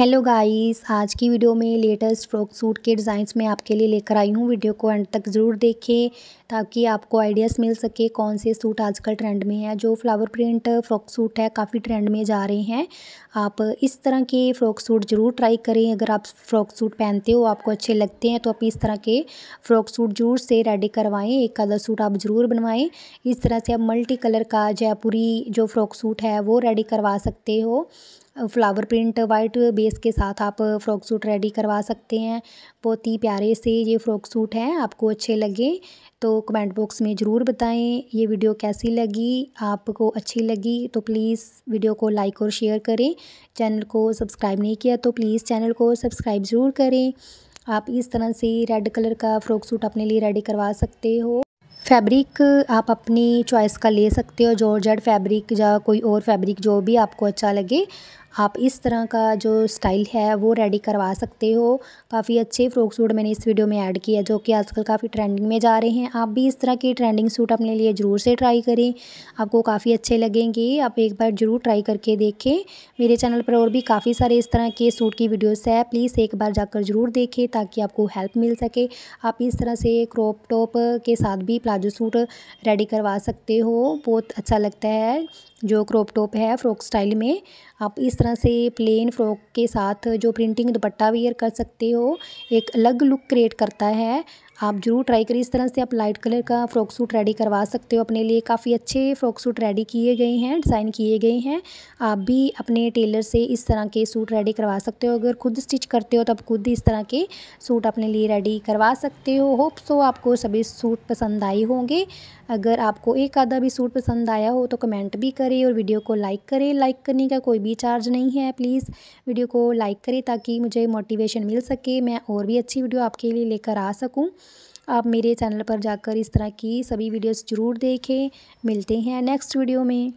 hello guys आज की video में लेटेस्ट फ्रॉक सूट के डिज़ाइंस में आपके लिए लेकर आई हूँ वीडियो को एंड तक ज़रूर देखें ताकि आपको आइडियाज़ मिल सके कौन से सूट आजकल ट्रेंड में है जो फ्लावर प्रिंट फ्रॉक सूट है काफ़ी ट्रेंड में जा रहे हैं आप इस तरह के फ्रॉक सूट ज़रूर ट्राई करें अगर आप फ्रॉक सूट पहनते हो आपको अच्छे लगते हैं तो आप इस तरह के फ्रॉक सूट जरूर से रेडी करवाएँ एक आधा सूट आप ज़रूर बनवाएँ इस तरह से आप मल्टी कलर का जयपुरी जो फ्रॉक सूट है वो रेडी करवा सकते हो फ्लावर प्रिंट वाइट बेस के साथ आप फ्रॉक सूट रेडी करवा सकते हैं बहुत ही प्यारे से ये फ्रॉक सूट हैं आपको अच्छे लगे तो कमेंट बॉक्स में ज़रूर बताएं ये वीडियो कैसी लगी आपको अच्छी लगी तो प्लीज़ वीडियो को लाइक और शेयर करें चैनल को सब्सक्राइब नहीं किया तो प्लीज़ चैनल को सब्सक्राइब ज़रूर करें आप इस तरह से रेड कलर का फ्रॉक सूट अपने लिए रेडी करवा सकते हो फैब्रिक आप अपनी चॉइस का ले सकते हो जॉर्जेट फैब्रिक या कोई और फैब्रिक जो भी आपको अच्छा लगे आप इस तरह का जो स्टाइल है वो रेडी करवा सकते हो काफ़ी अच्छे फ्रॉक सूट मैंने इस वीडियो में ऐड किया जो कि आजकल काफ़ी ट्रेंडिंग में जा रहे हैं आप भी इस तरह के ट्रेंडिंग सूट अपने लिए ज़रूर से ट्राई करें आपको काफ़ी अच्छे लगेंगे आप एक बार ज़रूर ट्राई करके देखें मेरे चैनल पर और भी काफ़ी सारे इस तरह के सूट की वीडियोज़ है प्लीज़ एक बार जाकर ज़रूर देखें ताकि आपको हेल्प मिल सके आप इस तरह से क्रॉप टॉप के साथ भी प्लाजो सूट रेडी करवा सकते हो बहुत अच्छा लगता है जो क्रॉप टॉप है फ्रॉक स्टाइल में आप इस तरह से प्लेन फ्रॉक के साथ जो प्रिंटिंग दुपट्टा वेयर कर सकते हो एक अलग लुक क्रिएट करता है आप ज़रूर ट्राई करिए इस तरह से आप लाइट कलर का फ्रॉक सूट रेडी करवा सकते हो अपने लिए काफ़ी अच्छे फ्रॉक सूट रेडी किए गए हैं डिज़ाइन किए गए हैं आप भी अपने टेलर से इस तरह के सूट रेडी करवा सकते हो अगर खुद स्टिच करते हो तो आप खुद इस तरह के सूट अपने लिए रेडी करवा सकते हो होप सो आपको सभी सूट पसंद आए होंगे अगर आपको एक आधा भी सूट पसंद आया हो तो कमेंट भी करें और वीडियो को लाइक करें लाइक करने का कोई भी चार्ज नहीं है प्लीज़ वीडियो को लाइक करें ताकि मुझे मोटिवेशन मिल सके मैं और भी अच्छी वीडियो आपके लिए लेकर आ सकूँ आप मेरे चैनल पर जाकर इस तरह की सभी वीडियोस ज़रूर देखें मिलते हैं नेक्स्ट वीडियो में